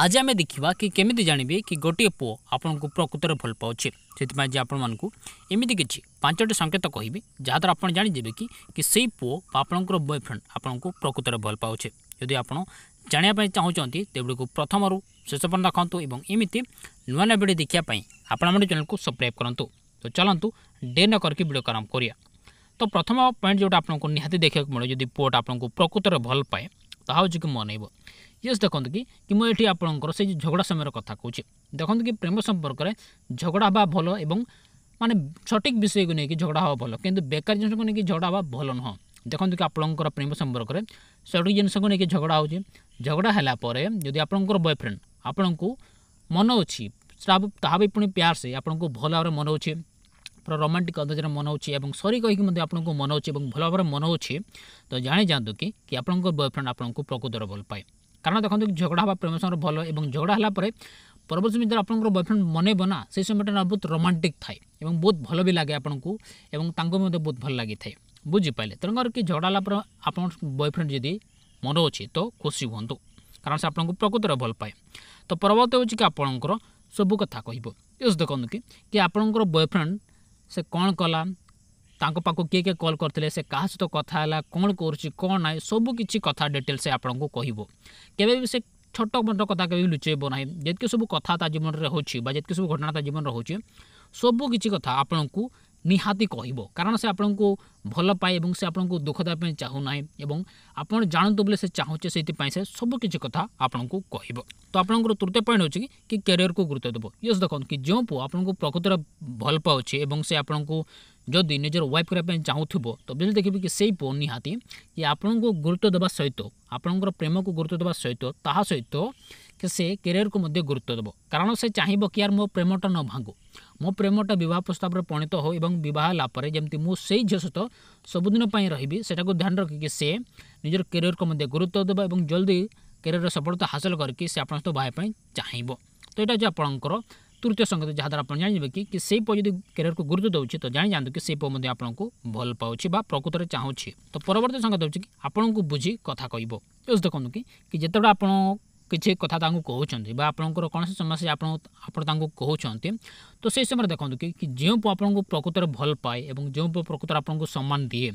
आज आम देखा कि केमी जानवे कि गोटे पुओ आप प्रकृत भल पाँच से आज आपंट किसी पांचटे संकेत कह जहाद्वर आप जानजे कि से पुओ आपर बयफ्रेंड आपन को प्रकृत भल पाऊ जदि आप जानापी चाहूँ तेगुड़ी प्रथम रू शेष पर्यटन देखु एमती नुआ ना भिड देखापी आपण मैंने चैनल को सब्सक्राइब करूँ तो चलतु डे न करके भिड आरम्भ कराया तो प्रथम पॉइंट जो आपको निहाती देखा मिले जदि पुओटा आपको प्रकृत भल पाए ताज मन ये देखते कि मुझे आप झगड़ा समय कथ कौ देखते कि प्रेम संपर्क में झगड़ा हाँ भल ए मानने सठिक विषय को लेकिन झगड़ा हाँ भल कि बेकार जिनस झगड़ा हाँ भल नुह देखते कि आपंकर प्रेम संपर्क में सठिक जिनस को झगड़ा हो झगड़ा हालापर जब आप बयफ्रेंड आपण को मन अच्छी पुणी प्यार से आपको भल भाव मन अच्छे ପୁରା ରୋମାଣ୍ଟିକ୍ ଅନ୍ଦାଜରେ ମନାଉଛି ଏବଂ ସରି କହିକି ମଧ୍ୟ ଆପଣଙ୍କୁ ମନାଉଛି ଏବଂ ଭଲ ଭାବରେ ମନାଉଛି ତ ଜାଣିଯାଆନ୍ତୁ କି କି ଆପଣଙ୍କ ବୟଫ୍ରେଣ୍ଡ ଆପଣଙ୍କୁ ପ୍ରକୃତରେ ଭଲ ପାଏ କାରଣ ଦେଖନ୍ତୁ ଝଗଡ଼ା ହେବା ପ୍ରେମ ସମୟରେ ଭଲ ଏବଂ ଝଗଡ଼ା ହେଲା ପରେ ପରବର୍ତ୍ତୀ ଯେତେବେଳେ ଆପଣଙ୍କର ବୟଫ୍ରେଣ୍ଡ ମନେଇବ ନା ସେଇ ସମୟଟା ବହୁତ ରୋମାଣ୍ଟିକ୍ ଥାଏ ଏବଂ ବହୁତ ଭଲ ବି ଲାଗେ ଆପଣଙ୍କୁ ଏବଂ ତାଙ୍କୁ ମଧ୍ୟ ବହୁତ ଭଲ ଲାଗିଥାଏ ବୁଝିପାରିଲେ ତେଣୁକରି କି ଝଗଡ଼ା ହେଲା ପରେ ଆପଣଙ୍କ ବୟଫ୍ରେଣ୍ଡ ଯଦି ମନଉଛି ତ ଖୁସି ହୁଅନ୍ତୁ କାରଣ ସେ ଆପଣଙ୍କୁ ପ୍ରକୃତରେ ଭଲ ପାଏ ତ ପରବର୍ତ୍ତୀ ହେଉଛି କି ଆପଣଙ୍କର ସବୁ କଥା କହିବ ୟସ୍ ଦେଖନ୍ତୁ କି କି ଆପଣଙ୍କର ବୟଫ୍ରେଣ୍ଡ ସେ କ'ଣ କଲା ତାଙ୍କ ପାଖକୁ କିଏ କିଏ କଲ୍ କରିଥିଲେ ସେ କାହା ସହିତ କଥା ହେଲା କ'ଣ କରୁଛି କ'ଣ ନାହିଁ ସବୁ କିଛି କଥା ଡିଟେଲ୍ ସେ ଆପଣଙ୍କୁ କହିବ କେବେ ବି ସେ ଛୋଟ ମୋଟ କଥା କେବେ ବି ଲୁଚେଇବ ନାହିଁ ଯେତିକି ସବୁ କଥା ତା ଜୀବନରେ ହେଉଛି ବା ଯେତିକି ସବୁ ଘଟଣା ତା ଜୀବନରେ ହେଉଛି ସବୁ କିଛି କଥା ଆପଣଙ୍କୁ ନିହାତି କହିବ କାରଣ ସେ ଆପଣଙ୍କୁ ଭଲ ପାଏ ଏବଂ ସେ ଆପଣଙ୍କୁ ଦୁଃଖ ଦେବା ପାଇଁ ଚାହୁଁନାହିଁ ଏବଂ ଆପଣ ଜାଣନ୍ତୁ ବୋଲେ ସେ ଚାହୁଁଛେ ସେଇଥିପାଇଁ ସେ ସବୁକିଛି କଥା ଆପଣଙ୍କୁ କହିବ ତ ଆପଣଙ୍କର ତୃତୀୟ ପଏଣ୍ଟ ହେଉଛି କି କ୍ୟାରିୟରକୁ ଗୁରୁତ୍ୱ ଦେବ ୟେସ୍ ଦେଖନ୍ତୁ କି ଯେଉଁ ପୁଅ ଆପଣଙ୍କୁ ପ୍ରକୃତରେ ଭଲ ପାଉଛି ଏବଂ ସେ ଆପଣଙ୍କୁ ଯଦି ନିଜର ୱାଇଫ୍ କରିବା ପାଇଁ ଚାହୁଁଥିବ ତ ବେଶୀ ଦେଖିବେ କି ସେଇ ପୁଅ ନିହାତି କି ଆପଣଙ୍କୁ ଗୁରୁତ୍ୱ ଦେବା ସହିତ ଆପଣଙ୍କର ପ୍ରେମକୁ ଗୁରୁତ୍ୱ ଦେବା ସହିତ ତାହା ସହିତ कि से कैरियर को मैं गुरुत्व दबो कारण से चाहिए कि यार मो प्रेम न भांगू मो प्रेम बहुत प्रस्ताव में पणित हो और बह लापर जमी मुझसे झील सहित सबुदिन रही ध्यान रखिए से निजर कैरियर को मध्य गुरुत्व दब और जल्दी कैरियर सफलता हासिल करके से आपत बाहर चाहिए तो यहाँ जो आपंकर तृतीय संगत जहाँद्वारा आप जानवे कि से पो जब कैरियर को गुरुत्व दूसरी तो जाणी जा कि से आपको भल पाँच प्रकृत में चाहूँ तो परवर्त संगत हो आपको बुझी कथ कह देखो कि जिते आप किसी कथा कौन आपर कौन से समस्या कहते तो से समय देखते कि, जो पु आप प्रकृत भल पाए जो पु प्रकृत आपको सम्मान दिए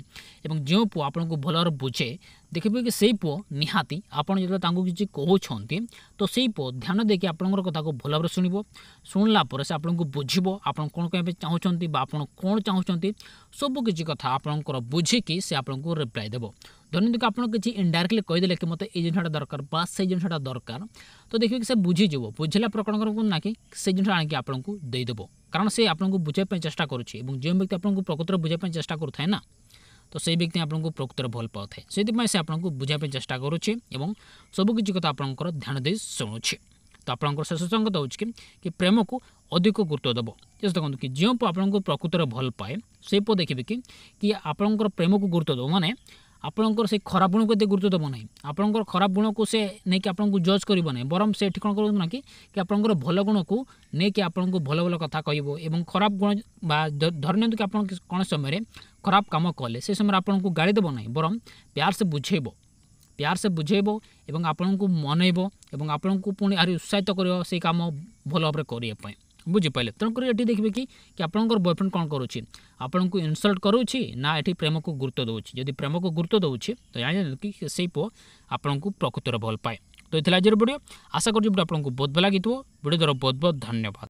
जो पु आप भल बुझे देखिए कि से पु निहाती आपत किसी कहते तो से पु ध्यान देखिए आप कथा भल भाव शुण शुणला से आपको बुझे आप चाहूँ कौन चाहूँ सबकि कथ आप बुझे कि से आपको रिप्लाई देव जदि आपड़ किसी इनडायरेक्टली कि मतलब ये जिनटा दरकार बास से जिनटा दरकार तो देखिए कि से बुझीज बुझेला प्रकरण ना कि जिन आणिक को देदेव कारण से आपको बुझाप चेस्टा कर जो व्यक्ति आपको प्रकृत बुझाई चेषा करुए ना तो से व्यक्ति आपको प्रकृत भल पाए से आपको बुझाई चेषा कर सबकि ध्यान दे शुणुच्छे तो आपंकर शेष संगत हो कि प्रेम को अधिक गुरुत्व देव जैसे देखते कि जो आपको प्रकृत भल पाए से देखिए कि आपंकर प्रेम को गुरुत्व दब मैंने ଆପଣଙ୍କର ସେ ଖରାପ ଗୁଣକୁ ଏତେ ଗୁରୁତ୍ୱ ଦେବ ନାହିଁ ଆପଣଙ୍କର ଖରାପ ଗୁଣକୁ ସେ ନେଇକି ଆପଣଙ୍କୁ ଜଜ୍ କରିବ ନାହିଁ ବରଂ ସେ ଏଠି କ'ଣ କରନ୍ତୁ ନା କି ଆପଣଙ୍କର ଭଲ ଗୁଣକୁ ନେଇକି ଆପଣଙ୍କୁ ଭଲ ଭଲ କଥା କହିବ ଏବଂ ଖରାପ ଗୁଣ ବା ଧରି ନିଅନ୍ତୁ କି ଆପଣ କୌଣସି ସମୟରେ ଖରାପ କାମ କଲେ ସେ ସମୟରେ ଆପଣଙ୍କୁ ଗାଳି ଦେବ ନାହିଁ ବରଂ ପ୍ୟାର ବୁଝେଇବ ପ୍ୟାର ବୁଝେଇବ ଏବଂ ଆପଣଙ୍କୁ ମନେଇବ ଏବଂ ଆପଣଙ୍କୁ ପୁଣି ଆହୁରି ଉତ୍ସାହିତ କରିବ ସେଇ କାମ ଭଲ ଭାବରେ କରିବା ପାଇଁ बुझिपारे तेणुकरी देखिए कि आपंकर बयफ्रेंड कौन करुँच आपण को इनसल्ट करुच्छे ना ये प्रेम को गुरुत्व दूँ जदि प्रेम को गुरुत्व दूँ तो जानते कि से पु आपको प्रकृतर भल पाए तो ये आज भिड आशा करीडियो आपको बहुत भल लगे भिडियो द्वारा बहुत बहुत धन्यवाद